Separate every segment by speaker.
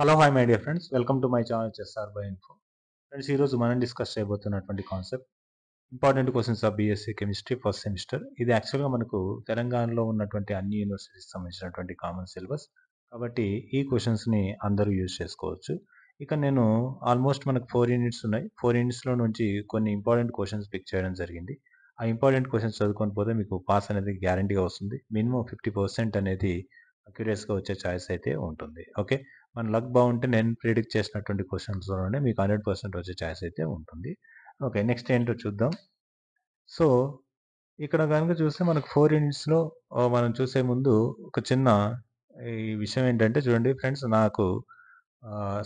Speaker 1: hello hi my dear friends welcome to my channel HSR by info friends ఈరోజు మనం discuss చేయబోతున్నటువంటి concept important questions of BSc chemistry first semester ఇది యాక్చువల్గా మనకు తెలంగాణలో ఉన్నటువంటి అన్ని యూనివర్సిటీస్ సంబంధించినటువంటి కామన్ సిలబస్ కాబట్టి ఈ క్వశ్చన్స్ని అందరూ యూజ్ చేసుకోవచ్చు ఇక నేను ఆల్మోస్ట్ మనకు ఫోర్ యూనిట్స్ ఉన్నాయి ఫోర్ యూనిట్స్లో నుంచి కొన్ని ఇంపార్టెంట్ క్వశ్చన్స్ పిక్ చేయడం జరిగింది ఆ ఇంపార్టెంట్ క్వశ్చన్స్ చదువుకొని పోతే మీకు పాస్ అనేది గ్యారంటీగా వస్తుంది మినిమం ఫిఫ్టీ పర్సెంట్ అనేది అక్యురేస్గా వచ్చే ఛాయిస్ అయితే ఉంటుంది ఓకే మన లక్ బాగుంటే నేను ప్రిడిక్ట్ చేసినటువంటి క్వశ్చన్స్లోనే మీకు హండ్రెడ్ పర్సెంట్ వచ్చే ఛాయిస్ అయితే ఉంటుంది ఓకే నెక్స్ట్ ఏంటో చూద్దాం సో ఇక్కడ కనుక చూస్తే మనకు ఫోర్ యూనిట్స్లో మనం చూసే ముందు ఒక చిన్న ఈ విషయం ఏంటంటే చూడండి ఫ్రెండ్స్ నాకు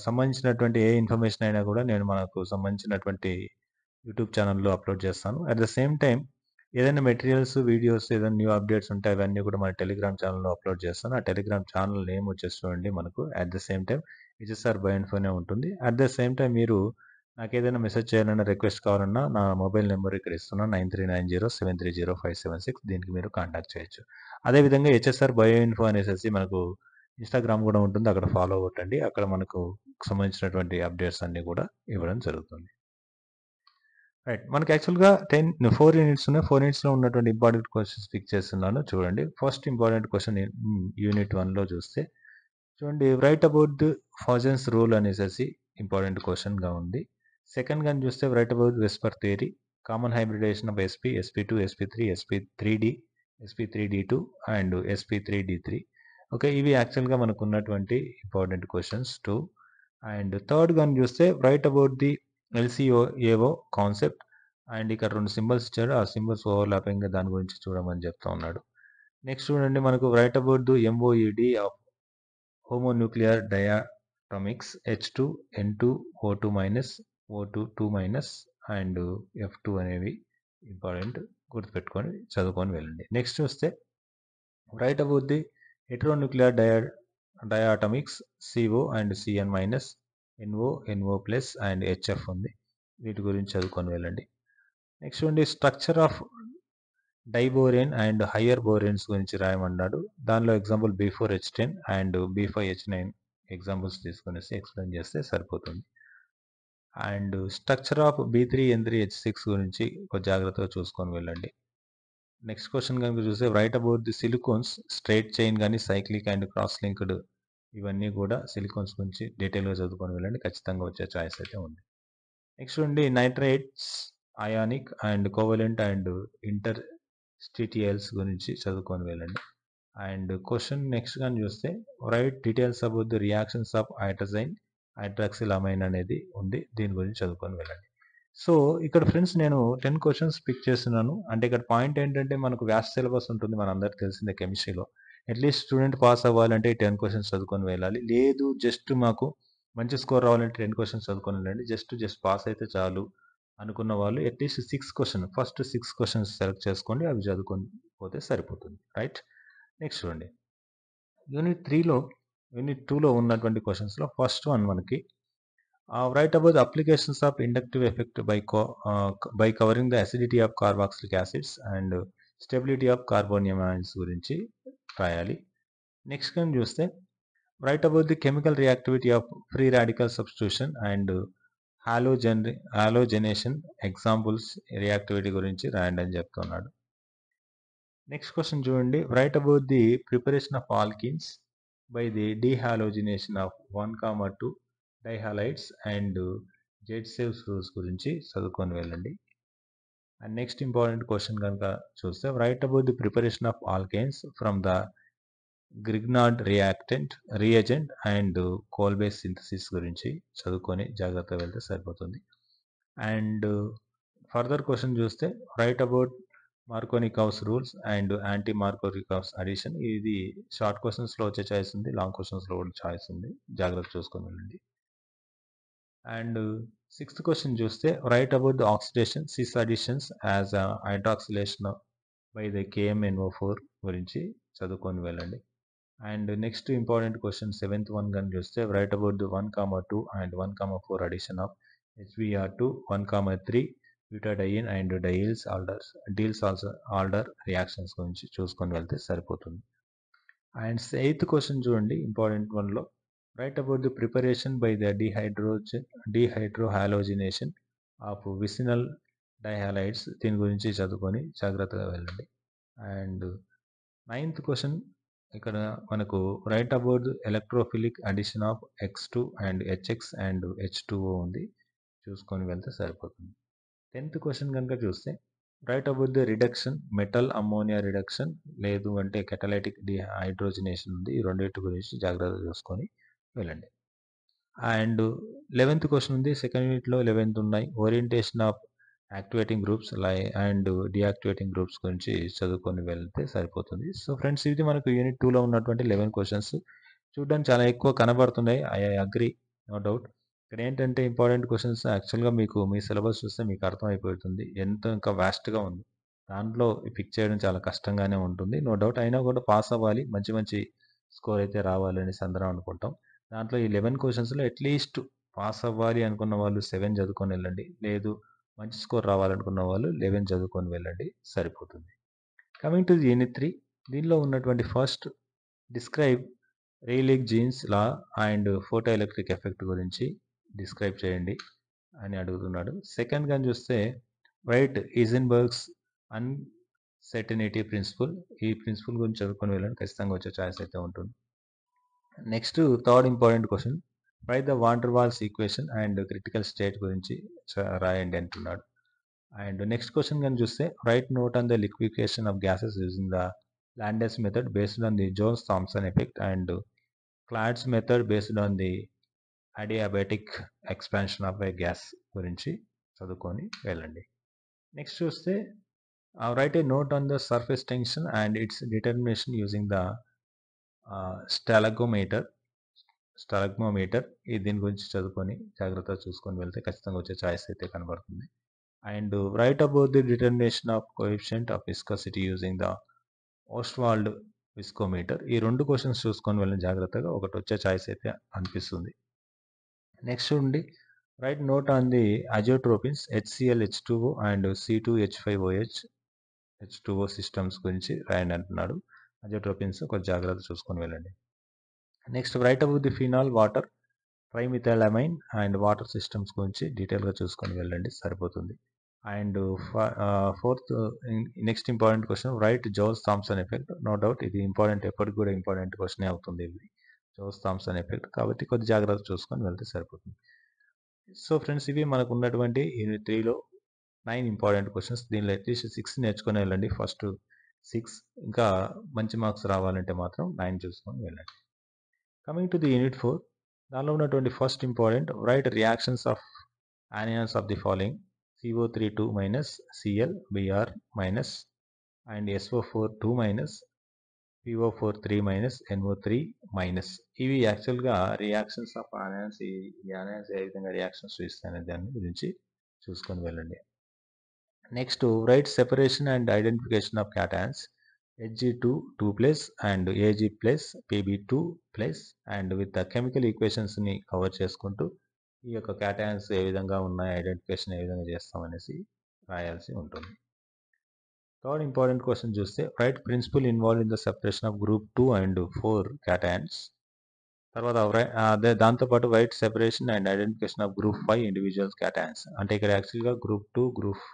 Speaker 1: సంబంధించినటువంటి ఏ ఇన్ఫర్మేషన్ అయినా కూడా నేను మనకు సంబంధించినటువంటి యూట్యూబ్ ఛానల్లో అప్లోడ్ చేస్తాను అట్ ద సేమ్ టైం ఏదైనా మెటీరియల్స్ వీడియోస్ ఏదైనా న్యూ అప్డేట్స్ ఉంటే అవన్నీ కూడా మన టెలిగ్రామ్ ఛానల్లో అప్లోడ్ చేస్తాను ఆ టెలిగ్రామ్ ఛానల్ నేమ్ వచ్చేసి చూడండి మనకు at the same time HSR by ఇన్ఫోనే ఉంటుంది అట్ ద సేమ్ టైం మీరు నాకు ఏదైనా మెసేజ్ చేయాలన్నా రిక్వెస్ట్ కావాలన్నా నా మొబైల్ నెంబర్ ఇక్కడ ఇస్తున్నా nine three nine zero seven three zero five seven six దీనికి మీరు కాంటాక్ట్ చేయొచ్చు అదేవిధంగా హెచ్ఎస్ఆర్ బయో ఇన్ఫో అనేసి మనకు ఇన్స్టాగ్రామ్ కూడా ఉంటుంది అక్కడ ఫాలో అవ్వండి అక్కడ మనకు సంబంధించినటువంటి అప్డేట్స్ అన్నీ కూడా ఇవ్వడం జరుగుతుంది రైట్ మనకి యాక్చువల్గా టెన్ ఫోర్ యూనిట్స్ ఉన్నాయి ఫోర్ యూనిట్స్లో ఉన్నటువంటి ఇంపార్టెంట్ క్వశ్చన్స్ పిక్ చేస్తున్నాను చూడండి ఫస్ట్ ఇంపార్టెంట్ క్వశ్చన్ యూనిట్ వన్లో చూస్తే చూడండి right about the Fajans rule అనేసి ఇంపార్టెంట్ క్వశ్చన్గా ఉంది సెకండ్ కానీ చూస్తే right about VSEPR theory common hybridisation of sp sp two sp three sp three d sp three d two and sp three d three okay ఇవి యాక్చువల్గా మనకు ఉన్నటువంటి important questions two and third కానీ చూస్తే right about the LCAO concept and ఇక్కడ రెండు symbols ఇచ్చాడు ఆ సింబల్స్ ఓవర్లాపింగ్ దాని గురించి చూడమని చెప్తా ఉన్నాడు నెక్స్ట్ చూడండి మనకు right about the MOED of homonuclear diatomics H two N two O two minus O two two minus and F two అనేవి ఇంపార్టెంట్ గుర్తుపెట్టుకొని చదువుకొని వెళ్ళండి నెక్స్ట్ వస్తే right about the heteronuclear dia diatomics CO and CN minus NO NO plus and HF ఉంది వీటి గురించి చదువుకొని వెళ్ళండి నెక్స్ట్ ఉండి structure of diborane and higher boranes గురించి రాయమన్నాడు దానిలో example B four H ten and B five H nine examples తీసుకునేసి ఎక్స్ప్లెయిన్ చేస్తే సరిపోతుంది and structure of B three N three H six గురించి ఒక జాగ్రత్తగా చూసుకొని వెళ్ళండి నెక్స్ట్ క్వశ్చన్ కనుక చూస్తే right about the silicones straight chain కానీ సైక్లిక్ అండ్ క్రాస్ లింక్డ్ ఇవన్నీ కూడా సిలికాన్స్ గురించి డీటెయిల్గా చదువుకొని వెళ్ళండి ఖచ్చితంగా వచ్చే ఛాయిస్ అయితే ఉంది నెక్స్ట్ ఉండి nitrides ionic and covalent and interstitials గురించి చదువుకొని వెళ్ళండి అండ్ క్వశ్చన్ నెక్స్ట్ కానీ చూస్తే right details about the reactions of hydrazine hydroxylamine అనేది ఉంది దీని గురించి చదువుకొని వెళ్ళండి సో ఇక్కడ ఫ్రెండ్స్ నేను టెన్ క్వశ్చన్స్ పిక్ చేస్తున్నాను అంటే ఇక్కడ పాయింట్ ఏంటంటే మనకు వ్యాస్ సిలబస్ ఉంటుంది మనందరికి తెలిసిందే కెమిస్ట్రీలో అట్లీస్ట్ స్టూడెంట్ పాస్ అవ్వాలంటే టెన్ క్వశ్చన్స్ చదువుకొని వెళ్ళాలి లేదు జస్ట్ మాకు మంచి స్కోర్ రావాలంటే టెన్ క్వశ్చన్స్ చదువుకొని వెళ్ళండి జస్ట్ జస్ట్ పాస్ అయితే చాలు అనుకున్న వాళ్ళు at least six question first six questions select చేసుకోండి అవి చదువుకొని పోతే సరిపోతుంది రైట్ నెక్స్ట్ చూడండి యూనిట్ త్రీలో యూనిట్ టూలో ఉన్నటువంటి క్వశ్చన్స్లో ఫస్ట్ వన్ మనకి right about applications of inductive effect by by covering the acidity of carboxylic acids and stability of carbonium ions గురించి రాయాలి నెక్స్ట్ కానీ చూస్తే right about the chemical reactivity of free radical substitution and halogen halogenation examples reactivity గురించి రాయండి అని చెప్తున్నాడు next question చూడండి right about the preparation of alkenes by the dehalogenation of one comma two dihalides and Zaitsev's rules గురించి చదువుకొని వెళ్ళండి and next important question కనుక చూస్తే right about the preparation of alkenes from the Grignard reactant reagent and Kolbe's synthesis గురించి చదువుకొని జాగ్రత్తగా వెళ్తే సరిపోతుంది అండ్ ఫర్దర్ క్వశ్చన్ చూస్తే right about Markovnikov's rules and anti Markovnikov's addition ఇది షార్ట్ క్వశ్చన్స్లో వచ్చే ఛాయిస్ ఉంది లాంగ్ క్వశ్చన్స్లో కూడా ఛాయిస్ ఉంది జాగ్రత్త చూసుకొని వెళ్ళండి అండ్ సిక్స్త్ క్వశ్చన్ చూస్తే right about the oxidation cis additions as hydroxylation by the KMnO four గురించి చదువుకొని వెళ్ళండి and next important question seventh one కానీ చూస్తే right about the one comma two and one comma four addition of HBr to one comma three butadiene and Diels Alder's Diels also Alder reactions గురించి చూసుకొని వెళ్తే సరిపోతుంది and eighth question చూడండి important వన్లో write about the preparation by the డిహైడ్రోజ్ dehydrohalogenation of vicinal dihalides దీని గురించి చదువుకొని జాగ్రత్తగా వెళ్ళండి అండ్ నైన్త్ క్వశ్చన్ ఇక్కడ మనకు right about electrophilic addition of X two and HX and H two O ఉంది చూసుకొని వెళ్తే సరిపోతుంది టెన్త్ క్వశ్చన్ కనుక చూస్తే right about the reduction metal ammonia reduction లేదు అంటే కెటలైటిక్ డిహైడ్రోజినేషన్ ఉంది ఈ రెండింటి గురించి జాగ్రత్త చూసుకొని వెళ్ళండి అండ్ లెవెన్త్ క్వశ్చన్ ఉంది సెకండ్ యూనిట్లో లెవెన్త్ ఉన్నాయి ఓరియంటేషన్ ఆఫ్ యాక్టివేటింగ్ గ్రూప్స్ లై అండ్ డియాక్టివేటింగ్ గ్రూప్స్ గురించి చదువుకొని వెళ్తే సరిపోతుంది సో ఫ్రెండ్స్ ఇది మనకు యూనిట్ టూలో ఉన్నటువంటి లెవెన్ క్వశ్చన్స్ చూడడానికి చాలా ఎక్కువ కనబడుతున్నాయి ఐ అగ్రి నో డౌట్ ఇక్కడ ఏంటంటే ఇంపార్టెంట్ క్వశ్చన్స్ యాక్చువల్గా మీకు మీ సిలబస్ చూస్తే మీకు అర్థమైపోతుంది ఎంతో ఇంకా వ్యాస్ట్గా ఉంది దాంట్లో పిక్ చేయడం చాలా కష్టంగానే ఉంటుంది నో డౌట్ అయినా కూడా పాస్ అవ్వాలి మంచి మంచి స్కోర్ అయితే రావాలని సందర్భం అనుకుంటాం దాంట్లో ఈ లెవెన్ క్వశ్చన్స్లో అట్లీస్ట్ పాస్ అవ్వాలి అనుకున్న వాళ్ళు సెవెన్ చదువుకొని వెళ్ళండి లేదు మంచి స్కోర్ రావాలనుకున్న వాళ్ళు లెవెన్ చదువుకొని వెళ్ళండి సరిపోతుంది కమింగ్ టు ఎనీ త్రీ దీనిలో ఉన్నటువంటి first describe Rayleigh Jeans law and photoelectric effect గురించి డిస్క్రైబ్ చేయండి అని అడుగుతున్నాడు సెకండ్ కానీ చూస్తే వైట్ ఈజన్బర్గ్స్ అన్సెటనిటీ ప్రిన్సిపల్ ఈ ప్రిన్సిపల్ గురించి చదువుకొని వెళ్ళండి ఖచ్చితంగా వచ్చే ఛాయిస్ అయితే ఉంటుంది next third important question write the van der Waals equation and critical state గురించి రాయండి అంటున్నాడు అండ్ నెక్స్ట్ క్వశ్చన్ కానీ చూస్తే write note on the liquefaction of gases using the Linde's method based on the Jones Thomson effect and Claude's method based on the adiabatic expansion of a gas గురించి చదువుకొని వెళ్ళండి next చూస్తే write a note on the surface tension and its determination using the stalagmometer stalagmometer ఈ దీని గురించి చదువుకొని జాగ్రత్తగా చూసుకొని వెళ్తే ఖచ్చితంగా వచ్చే ఛాయిస్ అయితే కనబడుతుంది and write about the determination of coefficient of viscosity using the Ostwald viscometer ఈ రెండు క్వశ్చన్స్ చూసుకొని వెళ్ళిన జాగ్రత్తగా ఒకటి వచ్చే ఛాయిస్ అయితే అనిపిస్తుంది నెక్స్ట్ ఉండి write note on the azeotropes HCl H two O and C two H five OH H two O systems గురించి రాయండి అంటున్నాడు అజోట్రోపిన్స్ కొంచెం జాగ్రత్త చూసుకొని వెళ్ళండి next write up the phenol water trimethylamine and water systems గురించి డీటెయిల్గా చూసుకొని వెళ్ళండి సరిపోతుంది and fourth next important question write జోస్ థామ్సన్ ఎఫెక్ట్ నో డౌట్ ఇది ఇంపార్టెంట్ ఎప్పటికి కూడా ఇంపార్టెంట్ క్వశ్చనే అవుతుంది ఇది జోస్ థామ్సన్ ఎఫెక్ట్ కాబట్టి కొద్ది జాగ్రత్త చూసుకొని వెళ్తే సరిపోతుంది సో ఫ్రెండ్స్ ఇవి మనకు ఉన్నటువంటి త్రీలో నైన్ ఇంపార్టెంట్ క్వశ్చన్స్ దీనిలో అట్లీస్ట్ సిక్స్ నేర్చుకొని వెళ్ళండి ఫస్ట్ సిక్స్ ఇంకా మంచి మార్క్స్ రావాలంటే మాత్రం నైన్ చూసుకొని వెళ్ళండి coming to the unit four దానిలో ఉన్నటువంటి first important write reactions of anions of the following CO three two minus Cl Br minus and SO four two minus PO four three minus NO three minus ఇవి యాక్చువల్గా reactions of anions ఈ anions ఏ విధంగా reactions చూస్తాయనే దాని గురించి చూసుకొని వెళ్ళండి separation and identification of cations of G two two plus and Ag plus Pb2 two plus and with chemical chemical ఈక్వేషన్స్ని కవర్ చేసుకుంటూ ఈ యొక్క క్యాటాన్స్ ఏ విధంగా ఉన్నాయి ఐడెంటిఫికేషన్ ఏ విధంగా చేస్తామనేసి రాయాల్సి ఉంటుంది థర్డ్ ఇంపార్టెంట్ క్వశ్చన్ చూస్తే write principle involve in the separation of group two and four cations తర్వాత అదే దాంతోపాటు write separation and identification of group five individuals cations అంటే ఇక్కడ యాక్చువల్గా group two group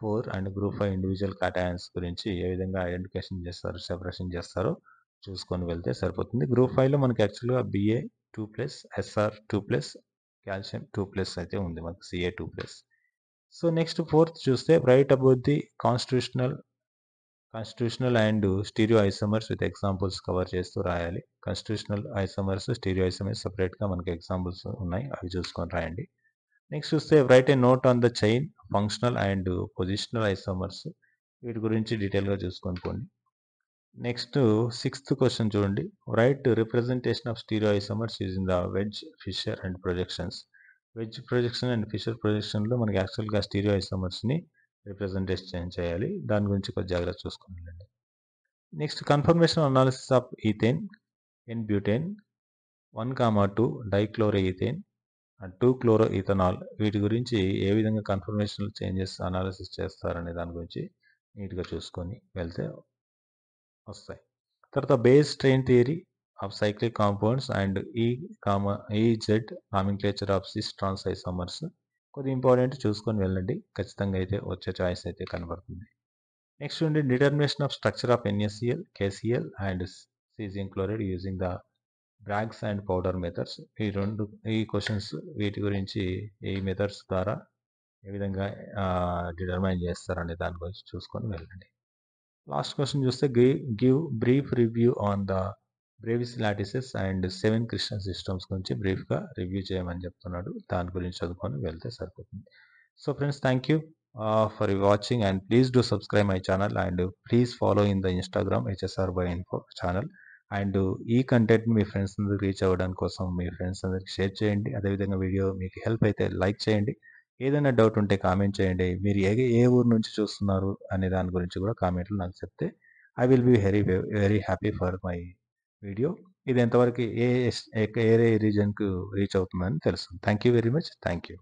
Speaker 1: four and group five individual cations గురించి ఏ విధంగా ఐడెంటిఫికేషన్ చేస్తారు సెపరేషన్ చేస్తారో చూసుకొని వెళ్తే సరిపోతుంది గ్రూప్ ఫైవ్లో మనకి యాక్చువల్గా Ba two plus Sr two plus calcium two plus అయితే ఉంది మనకి Ca two plus so next fourth చూస్తే right about the constitutional constitutional and stereo isomers with examples cover చేస్తూ రాయాలి కాన్స్టిట్యూషనల్ ఐసమర్స్ స్టీరియో ఐసమర్స్ సపరేట్గా మనకి ఎగ్జాంపుల్స్ ఉన్నాయి అవి చూసుకొని రాయండి నెక్స్ట్ చూస్తే write a note on the chain functional and positional isomers వీటి గురించి డీటెయిల్గా చూసుకొని పోండి నెక్స్ట్ సిక్స్త్ క్వశ్చన్ చూడండి write representation of stereo isomers in the wedge Fischer and projections wedge projection and Fischer ప్రొజెక్షన్లో మనకి యాక్చువల్గా స్టీరియో ఐసోమర్స్ని రిప్రజెంటేషన్ చేయాలి దాని గురించి కొద్ది జాగ్రత్త చూసుకోండి next conformation analysis of ethane n butane one comma two dichloro two chloro ethanol వీటి గురించి ఏ విధంగా కన్ఫర్మేషన్ చేంజెస్ అనాలిసిస్ చేస్తారనే దాని గురించి నీట్గా చూసుకొని వెళ్తే వస్తాయి తర్వాత Baeyer's strain theory of cyclic compounds and E comma E Z nomenclature of cis trans isomers కొద్ది ఇంపార్టెంట్ చూసుకొని వెళ్ళండి ఖచ్చితంగా అయితే వచ్చే చాయిస్ అయితే కనబడుతుంది నెక్స్ట్ ఉండి determination of structure of NaCl KCl and cesium chloride using the Bragg's and powder methods ఈ రెండు ఈ క్వశ్చన్స్ వీటి గురించి ఈ మెథడ్స్ ద్వారా ఏ విధంగా డిటర్మైన్ చేస్తారనే దాని గురించి చూసుకొని వెళ్ళండి లాస్ట్ క్వశ్చన్ చూస్తే give brief review on the Bravais lattices and seven crystal systems గురించి బ్రీఫ్గా రివ్యూ చేయమని చెప్తున్నాడు దాని గురించి చదువుకొని వెళ్తే సరిపోతుంది so friends thank you for watching and please do subscribe my channel and please follow in the Instagram HSR by info channel and ఈ కంటెంట్ మీ ఫ్రెండ్స్ అందరికి రీచ్ అవ్వడానికి కోసం మీ ఫ్రెండ్స్ అందరికి షేర్ చేయండి అదేవిధంగా వీడియో మీకు హెల్ప్ అయితే లైక్ చేయండి ఏదైనా డౌట్ ఉంటే కామెంట్ చేయండి మీరు ఏ ఏ ఊరు నుంచి చూస్తున్నారు అనే దాని గురించి కూడా కామెంట్లు నాకు చెప్తే I will be very very happy for my video ఇది ఎంతవరకు ఏ ఏ రీజన్కు రీచ్ అవుతుందని తెలుసు thank you very much thank you